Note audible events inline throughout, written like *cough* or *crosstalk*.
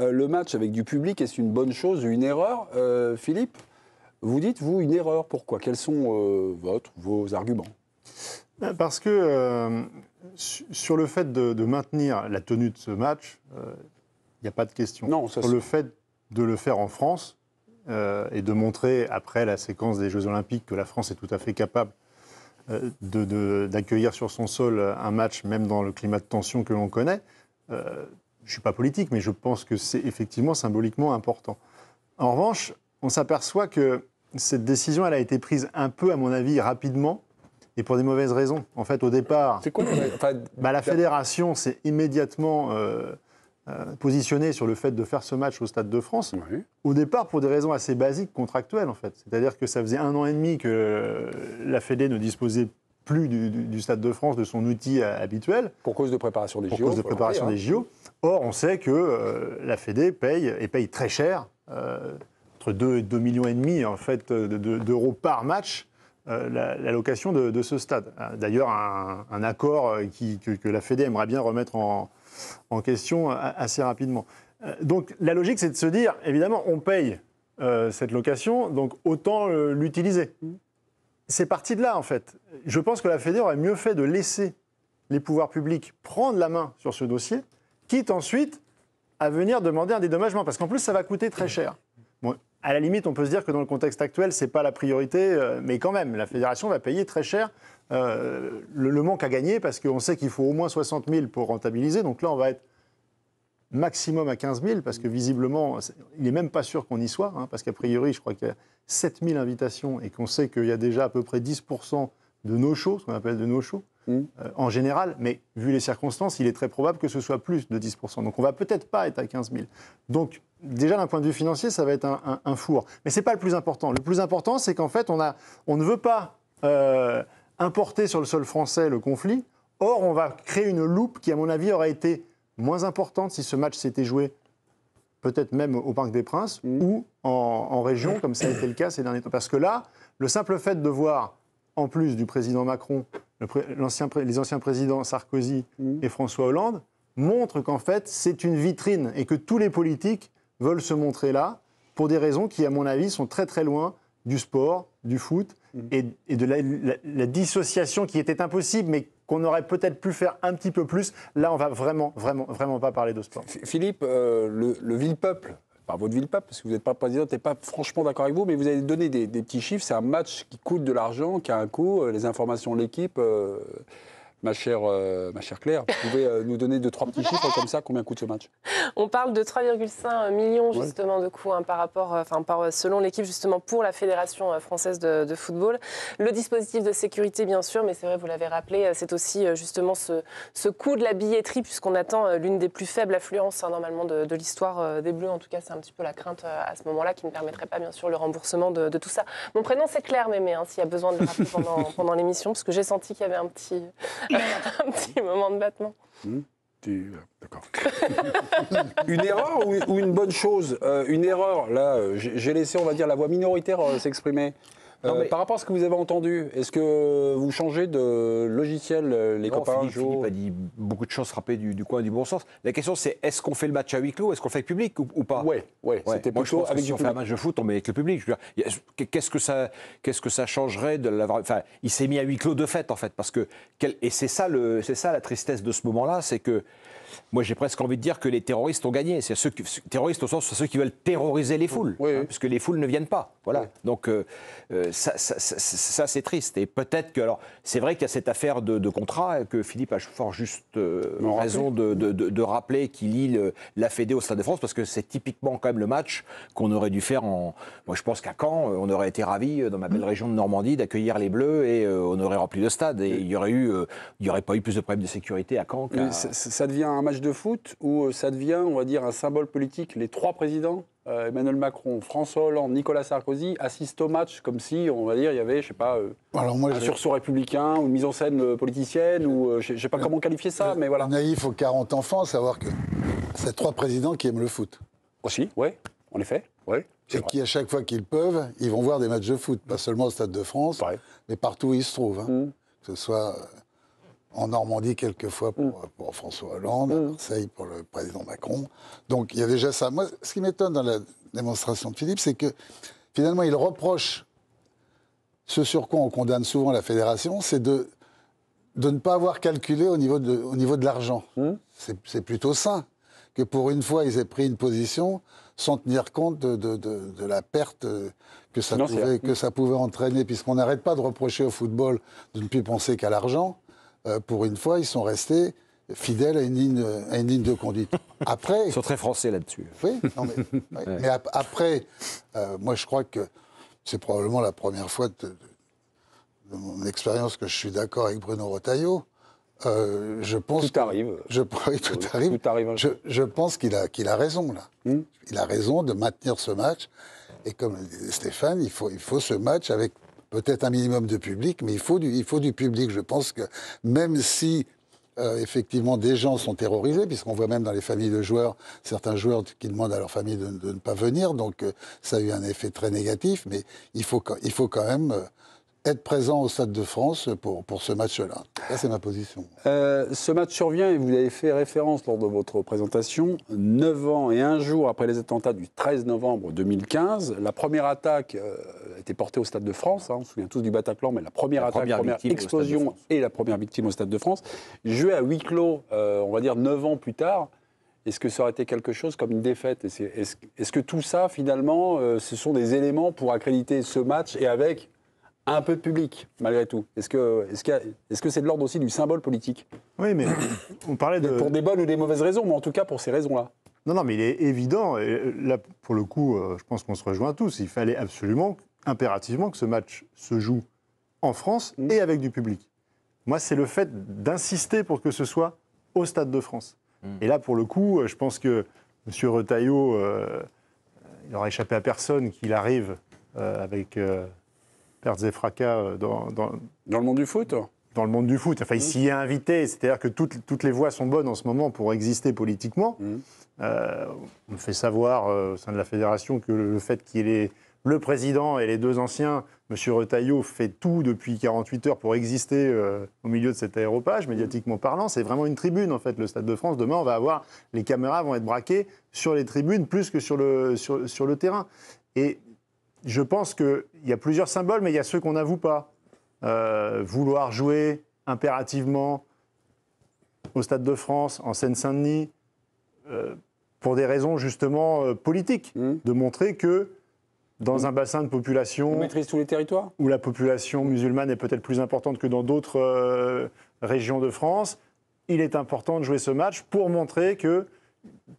Euh, le match avec du public, est-ce une bonne chose, ou une erreur euh, Philippe, vous dites, vous, une erreur. Pourquoi Quels sont euh, votre, vos arguments ben, Parce que sur le fait de, maintenir la tenue de ce match, il n'y a pas de question. Non, ça sur le fait de le faire en France et de montrer, après la séquence des Jeux Olympiques, que la France est tout à fait capable d'accueillir sur son sol un match, même dans le climat de tension que l'on connaît, je ne suis pas politique, mais je pense que c'est effectivement symboliquement important. En revanche, on s'aperçoit que cette décision, elle a été prise un peu, à mon avis, rapidement et pour des mauvaises raisons. En fait, au départ, bah, La fédération s'est immédiatement euh, euh, positionnée sur le fait de faire ce match au Stade de France. Au départ, pour des raisons assez basiques, contractuelles, en fait. C'est-à-dire que ça faisait un an et demi que euh, la Fédé ne disposait plus du, Stade de France, de son outil euh, habituel. Pour cause de préparation des JO. Pour cause de préparation des hein. JO. Or, on sait que euh, la Fédé paye, et paye très cher, euh, entre 2 et 2,5 millions et demi en fait, d'euros par match, la, location de, ce stade. D'ailleurs, un, accord que, la Fédé aimerait bien remettre en, en question assez rapidement. Donc, la logique, c'est de se dire, évidemment, on paye cette location, donc autant l'utiliser. Mmh c'est parti de là, en fait. Je pense que la Fédé aurait mieux fait de laisser les pouvoirs publics prendre la main sur ce dossier, quitte ensuite à venir demander un dédommagement, parce qu'en plus, ça va coûter très cher. à la limite, on peut se dire que dans le contexte actuel, ce n'est pas la priorité, euh, mais quand même, la fédération va payer très cher euh, le, le, manque à gagner, parce qu'on sait qu'il faut au moins 60 000 pour rentabiliser, donc là, on va être maximum à 15 000, parce que visiblement, il n'est même pas sûr qu'on y soit, hein, parce qu'a priori, je crois qu'il y a 7 000 invitations et qu'on sait qu'il y a déjà à peu près 10 de nos shows, ce qu'on appelle de nos shows, mm. euh, en général, mais vu les circonstances, il est très probable que ce soit plus de 10 Donc on va peut-être pas être à 15 000. Donc déjà d'un point de vue financier, ça va être un, four. Mais ce n'est pas le plus important. Le plus important, c'est qu'en fait, on, a, on ne veut pas euh, importer sur le sol français le conflit. Or, on va créer une loupe qui, à mon avis, aura été moins importante si ce match s'était joué peut-être même au Parc des Princes mm. ou en, région, comme ça a été le cas ces derniers temps. Parce que là, le simple fait de voir, en plus du président Macron, les anciens présidents Sarkozy mm. et François Hollande, montre qu'en fait, c'est une vitrine et que tous les politiques veulent se montrer là pour des raisons qui, à mon avis, sont très très loin du sport, du foot mm. et, de la, la dissociation qui était impossible, mais qu'on aurait peut-être pu faire un petit peu plus. Là, on va vraiment, vraiment, vraiment pas parler de sport. Philippe, euh, le, le peuple pas votre ville peuple parce que vous n'êtes pas président, n'êtes pas franchement d'accord avec vous, mais vous avez donné des, petits chiffres. C'est un match qui coûte de l'argent, qui a un coût. Euh, les informations de l'équipe. Euh, ma chère, euh, ma chère Claire, vous pouvez euh, nous donner deux, trois petits chiffres comme ça, combien coûte ce match *laughs* On parle de 3,5 millions justement de coûts hein, par rapport, euh, enfin selon l'équipe justement pour la Fédération française de, football. Le dispositif de sécurité bien sûr, mais c'est vrai, vous l'avez rappelé, c'est aussi justement ce, coût de la billetterie puisqu'on attend l'une des plus faibles affluences hein, normalement de, l'histoire des Bleus. En tout cas, c'est un petit peu la crainte à ce moment-là qui ne permettrait pas bien sûr le remboursement de, tout ça. Mon prénom c'est Claire Mémé, hein, s'il y a besoin de le rappeler pendant, *laughs* pendant l'émission, parce que j'ai senti qu'il y avait un petit... *laughs* un petit moment de battement. Hmm, euh, d'accord. *laughs* une erreur ou une bonne chose euh, Une erreur, là, euh, j'ai laissé, on va dire, la voix minoritaire s'exprimer. Euh, mais... Par rapport à ce que vous avez entendu, est-ce que vous changez de logiciel, euh, les non, copains Philippe, a dit beaucoup de choses frappées du, du coin du bon sens. La question, c'est est-ce qu'on fait le match à huis clos Est-ce qu'on fait avec public ou, pas Oui, ouais, c'était plutôt avec Si on fait un match de foot, on met avec le public. Qu'est-ce que ça, que ça changerait de Enfin, il s'est mis à huis clos de fait, en fait, parce que et c'est ça, c'est ça la tristesse de ce moment-là, c'est que moi j'ai presque envie de dire que les terroristes ont gagné. C'est ceux qui, terroristes au sens ceux qui veulent terroriser les foules, oui, hein, que puisque les foules ne viennent pas. Voilà. Donc euh, euh, ça, c'est triste. Et peut-être que alors c'est vrai qu'il y a cette affaire de, contrat hein, que Philippe a fort juste euh, raison de, rappeler qu'il lit la Fédé au Stade de France parce que c'est typiquement quand même le match qu'on aurait dû faire en. Moi je pense qu'à Caen on aurait été ravi dans ma belle mm. région de Normandie d'accueillir les Bleus et on aurait rempli le stade et il y aurait eu il y aurait pas eu plus de problèmes de sécurité à Caen. que... ça devient un match de foot où euh, ça devient, on va dire, un symbole politique. Les trois présidents, euh, Emmanuel Macron, François Hollande, Nicolas Sarkozy, assistent au match comme si, on va dire, il y avait, je sais pas, euh, Alors moi, un sursaut républicain ou une mise en scène politicienne ou je sais pas comment qualifier ça, mais voilà. Naïf aux 40 enfants, savoir que c'est trois présidents qui aiment le foot. Aussi, oui, en effet, ouais Et qui, à chaque fois qu'ils peuvent, ils vont voir des matchs de foot, pas seulement au Stade de France, mais partout où ils se trouvent. Hein. Mmh. Que ce soit en Normandie quelquefois pour, mm. pour François Hollande, à mm. Marseille pour le président Macron. Donc il y a déjà ça. Moi, ce qui m'étonne dans la démonstration de Philippe, c'est que finalement, il reproche ce sur quoi on condamne souvent la fédération, c'est de, ne pas avoir calculé au niveau de, l'argent. Mm. C'est plutôt sain que pour une fois, ils aient pris une position sans tenir compte de, la perte que ça pouvait entraîner, puisqu'on n'arrête pas de reprocher au football de ne plus penser qu'à l'argent. Euh, pour une fois, ils sont restés fidèles à une ligne, de conduite. *laughs* Après, ils sont très français là-dessus. Oui, mais, après, euh, moi je crois que c'est probablement la première fois de, mon expérience que je suis d'accord avec Bruno Rotaillot. Euh, je pense tout arrive. Je, *laughs* arrive. Je, pense qu'il a, qu'il a raison là. Hmm. Il a raison de maintenir ce match. Et comme Stéphane, il faut, il faut ce match avec peut-être un minimum de public, mais il faut du, il faut du public. Je pense que même si euh, effectivement, des gens sont terrorisés, puisqu'on voit même dans les familles de joueurs, certains joueurs qui demandent à leur famille de, ne pas venir, donc euh, ça a eu un effet très négatif, mais il il faut quand même euh, être présent au Stade de France pour, pour ce match-là. Là, c'est ma position. Euh, ce match survient, et vous avez fait référence lors de votre présentation, 9 ans et un jour après les attentats du 13 novembre 2015. La première attaque euh, était a été portée au Stade de France, hein, on se souvient tous du Bataclan, mais la première attaque, la première explosion et la première victime au Stade de France. Jouer à huis clos, euh, on va dire 9 ans plus tard, est-ce que ça aurait été quelque chose comme une défaite Est-ce que tout ça, finalement, ce sont des éléments pour accréditer ce match et avec un peu de public, malgré tout Est-ce que c'est -ce est -ce c'est de l'ordre aussi du symbole politique Oui, mais *coughs* on parlait de. pour des bonnes ou des mauvaises raisons, mais en tout cas pour ces raisons-là. Non, non, mais il est évident, et là pour le coup, euh, je pense qu'on se rejoint tous, il fallait absolument, impérativement, que ce match se joue en France mm. et avec du public. Moi, c'est le fait d'insister pour que ce soit au Stade de France. Mm. Et là, pour le coup, euh, je pense que M. Retailleau, euh, il n'aura échappé à personne qu'il arrive avec pertes et fracas euh, dans, dans, le monde du foot dans le monde du foot. Enfin, il s'y est invité. C'est-à-dire que toutes, toutes les voies sont bonnes en ce moment pour exister politiquement. Mmh. Euh, on fait savoir euh, au sein de la fédération que le, fait qu'il est le président et les deux anciens, M. Retailleau, fait tout depuis 48 heures pour exister au milieu de cet aéropage, médiatiquement parlant. C'est vraiment une tribune, en fait, le Stade de France. Demain, on va avoir. Les caméras vont être braquées sur les tribunes plus que sur le, sur, sur le terrain. Et je pense qu'il y a plusieurs symboles, mais il y a ceux qu'on n'avoue pas. Euh, vouloir jouer impérativement au Stade de France, en Seine-Saint-Denis, euh, pour des raisons justement euh, politiques, mmh. de montrer que dans un bassin de population... On maîtrise tous les territoires. Où la population musulmane est peut-être plus importante que dans d'autres régions de France, il est important de jouer ce match pour montrer que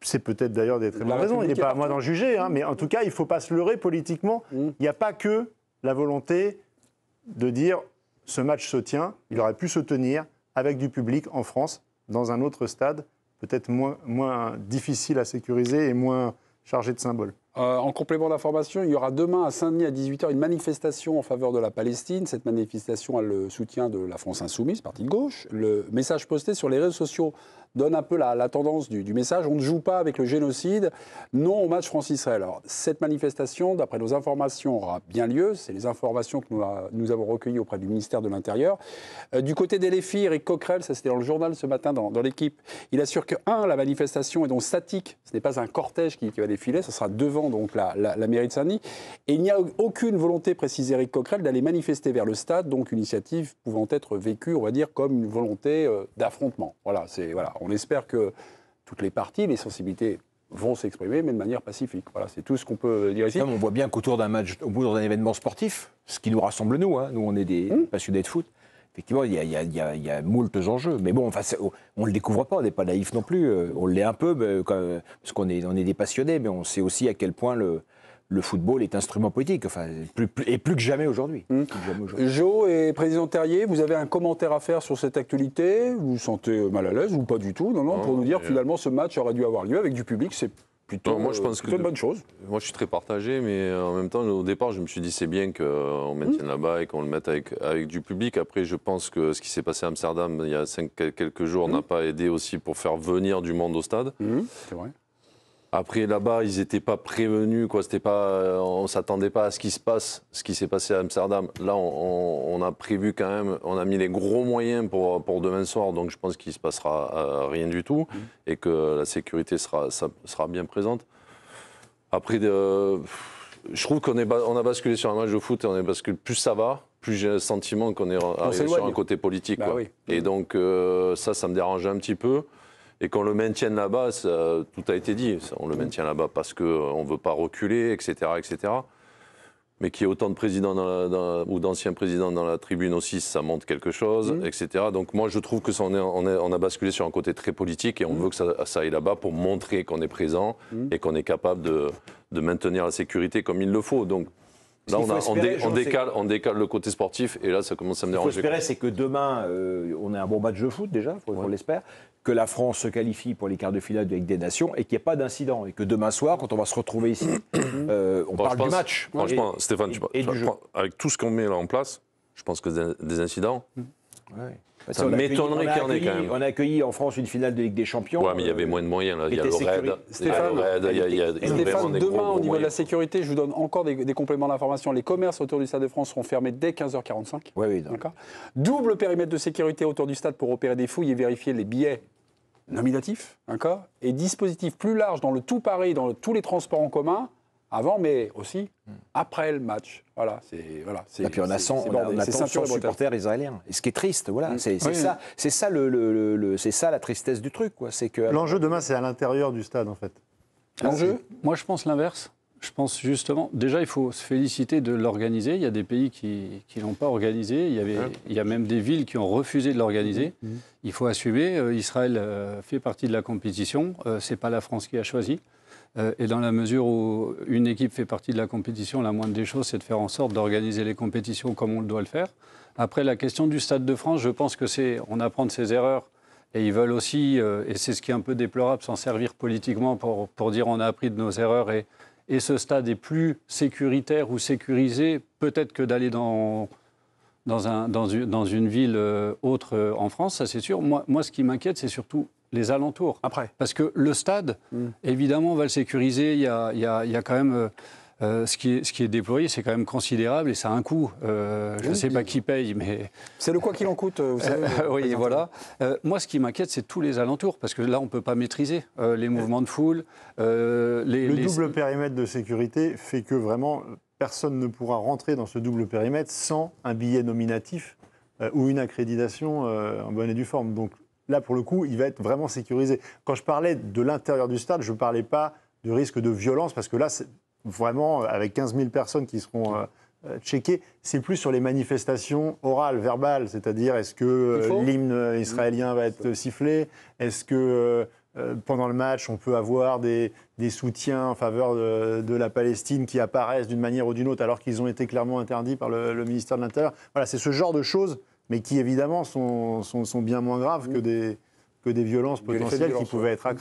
c'est peut-être d'ailleurs des très bonnes raisons, il n'est pas à moi d'en juger, hein, mais en tout cas, il ne faut pas se leurrer politiquement. Mm. Il n'y a pas que la volonté de dire ce match se tient, il aurait pu se tenir avec du public en France, dans un autre stade, peut-être moins, difficile à sécuriser et moins chargé de symboles. Euh, en complément d'information, il y aura demain à Saint-Denis à 18h une manifestation en faveur de la Palestine. Cette manifestation a le soutien de la France insoumise, parti de gauche. Le message posté sur les réseaux sociaux donne un peu la, tendance du, message. On ne joue pas avec le génocide, non au match France-Israël. Alors, cette manifestation, d'après nos informations, aura bien lieu. C'est les informations que nous, avons recueillies auprès du ministère de l'Intérieur. Euh, du côté d'Elefi, Eric Coquerel, ça c'était dans le journal ce matin, dans, l'équipe, il assure que, un, la manifestation est donc statique. Ce n'est pas un cortège qui, va défiler, Ce sera devant donc la, mairie de Saint-Denis. Et il n'y a aucune volonté, précise Eric Coquerel, d'aller manifester vers le stade, donc une initiative pouvant être vécue, on va dire, comme une volonté euh, d'affrontement. Voilà, c'est. Voilà on espère que toutes les parties, les sensibilités vont s'exprimer, mais de manière pacifique. Voilà, c'est tout ce qu'on peut dire ici. on voit bien qu'autour d'un match, au bout d'un événement sportif, ce qui nous rassemble nous, hein, nous on est des mmh. passionnés de foot, effectivement, il y a, y, a, y, a, y a moult enjeux. Mais bon, on ne le découvre pas, on n'est pas naïf non plus. Euh, on l'est un peu, euh, parce qu'on est, on est des passionnés, mais on sait aussi à quel point le, le football est instrument politique, enfin, et plus que jamais aujourd'hui. Mmh. Joe jo et président Terrier, vous avez un commentaire à faire sur cette actualité Vous vous sentez mal à l'aise ou pas du tout Non, non, pour nous dire euh, finalement ce match aurait dû avoir lieu avec du public, c'est plutôt, moi, euh, une bonne chose. Moi, je suis très partagé, mais euh, en même temps, au départ, je me suis dit c'est bien qu'on maintienne la mmh. là-bas et qu'on le mette avec, avec, du public. Après, je pense que ce qui s'est passé à Amsterdam il y a quelques jours mmh. n'a pas aidé aussi pour faire venir du monde au stade. C'est vrai. Après, là-bas, ils n'étaient pas prévenus, quoi. C'était pas, euh, on s'attendait pas à ce qui se passe, ce qui s'est passé à Amsterdam. Là, on, a prévu quand même, on a mis les gros moyens pour, pour demain soir, donc je pense qu'il se passera euh, rien du tout mmh. et que la sécurité sera, sera bien présente. Après, je trouve qu'on est, on a basculé sur un match de foot et on est basculé, plus ça va, plus j'ai le sentiment qu'on est sur un côté politique. Bah et donc, euh, ça, ça me dérange un petit peu. Et qu'on le maintienne là-bas, tout a été dit. on le maintient là-bas parce qu'on euh, ne veut pas reculer, etc. etc. Mais qu'il y ait autant de présidents ou d'anciens présidents dans la tribune aussi, ça montre quelque chose, mmh. etc. Donc moi, je trouve que ça, on, est, a basculé sur un côté très politique et on mmh. veut que ça, aille là-bas pour montrer qu'on est présent mmh. et qu'on est capable de, de, maintenir la sécurité comme il le faut. Donc Là, on, décale, on décale le côté sportif et là, ça commence à me déranger. Ce qu'il faut c'est que demain, euh, on ait un bon match de foot déjà, on l'espère, que la France se qualifie pour les quarts de finale avec des Nations et qu'il n'y ait pas d'incident. Et que demain soir, quand on va se retrouver ici, *coughs* euh, on parle du match. Franchement, Stéphane, tu, avec tout ce qu'on met là en place, je pense que des incidents, mm. Ça m'étonnerait On a accueilli en France une finale de Ligue des Champions. Oui, il y avait euh, moins de moyens. Là. Il y a demain, au niveau de la sécurité, je vous donne encore des, compléments d'information. Les commerces autour du Stade de France seront fermés dès 15h45. Oui, oui. D'accord. Double périmètre de sécurité autour du stade pour opérer des fouilles et vérifier les billets nominatifs. D'accord. Et dispositif plus large dans le tout Paris, dans tous les transports en commun avant, mais aussi hmm. après le match. Voilà, c'est voilà. Et puis on a 100, on a, hein. supporters israéliens. Et ce qui est triste, voilà, hmm. c'est ça, c'est ça le, c'est ça la tristesse du truc, quoi. C'est que l'enjeu demain, c'est à l'intérieur du stade, en fait. Ah, l'enjeu, moi, je pense l'inverse. Je pense justement, déjà, il faut se féliciter de l'organiser. Il y a des pays qui ne l'ont pas organisé. Il y, avait, il y a même des villes qui ont refusé de l'organiser. Mmh, mmh. Il faut assumer. Euh, Israël euh, fait partie de la compétition. Euh, c'est Ce n'est pas la France qui a choisi. Euh, et dans la mesure où une équipe fait partie de la compétition, la moindre des choses, c'est de faire en sorte d'organiser les compétitions comme on doit le faire. Après, la question du Stade de France, je pense que c'est, on apprend de ses erreurs. Et ils veulent aussi, euh, et c'est ce qui est un peu déplorable, s'en servir politiquement pour, pour dire on a appris de nos erreurs et, et ce stade est plus sécuritaire ou sécurisé peut-être que d'aller dans, dans, un, dans, une, dans, une, ville euh, autre en France, ça c'est sûr. Moi, moi ce qui m'inquiète, c'est surtout les alentours. Après. Parce que le stade, hmm. évidemment, on va le sécuriser. Il y a, il y quand même. Euh, euh, ce, qui est, ce, qui est, déployé, c'est quand même considérable et ça a un coût. Euh, je ne sais pas qui paye, mais... C'est le quoi qu'il en coûte, vous savez. *laughs* oui, voilà. moi, ce qui m'inquiète, c'est tous les alentours, parce que là, on ne peut pas maîtriser les mouvements de foule. le double périmètre de sécurité fait que vraiment, personne ne pourra rentrer dans ce double périmètre sans un billet nominatif ou une accréditation en bonne et due forme. Donc, là, pour le coup, il va être vraiment sécurisé. Quand je parlais de l'intérieur du stade, je ne parlais pas de risque de violence, parce que là, vraiment, euh, avec 15 000 personnes qui seront euh, euh, checkées, c'est plus sur les manifestations orales, verbales, c'est-à-dire est-ce que l'hymne israélien va être sifflé Est-ce que pendant le match, on peut avoir des, soutiens en faveur de, la Palestine qui apparaissent d'une manière ou d'une autre, alors qu'ils ont été clairement interdits par le, le ministère de l'Intérieur Voilà, c'est ce genre de choses mais qui évidemment sont, bien moins graves que des, que des violences potentielles qui pouvaient être être